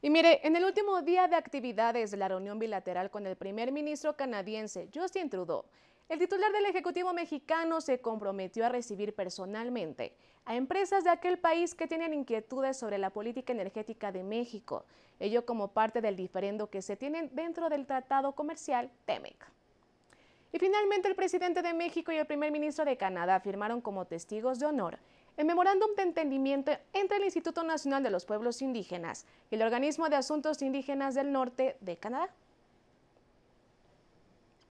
Y mire, en el último día de actividades de la reunión bilateral con el primer ministro canadiense Justin Trudeau, el titular del Ejecutivo mexicano se comprometió a recibir personalmente a empresas de aquel país que tienen inquietudes sobre la política energética de México, ello como parte del diferendo que se tiene dentro del Tratado Comercial TEMEC. Y finalmente el presidente de México y el primer ministro de Canadá firmaron como testigos de honor el memorándum de entendimiento entre el Instituto Nacional de los Pueblos Indígenas y el Organismo de Asuntos Indígenas del Norte de Canadá.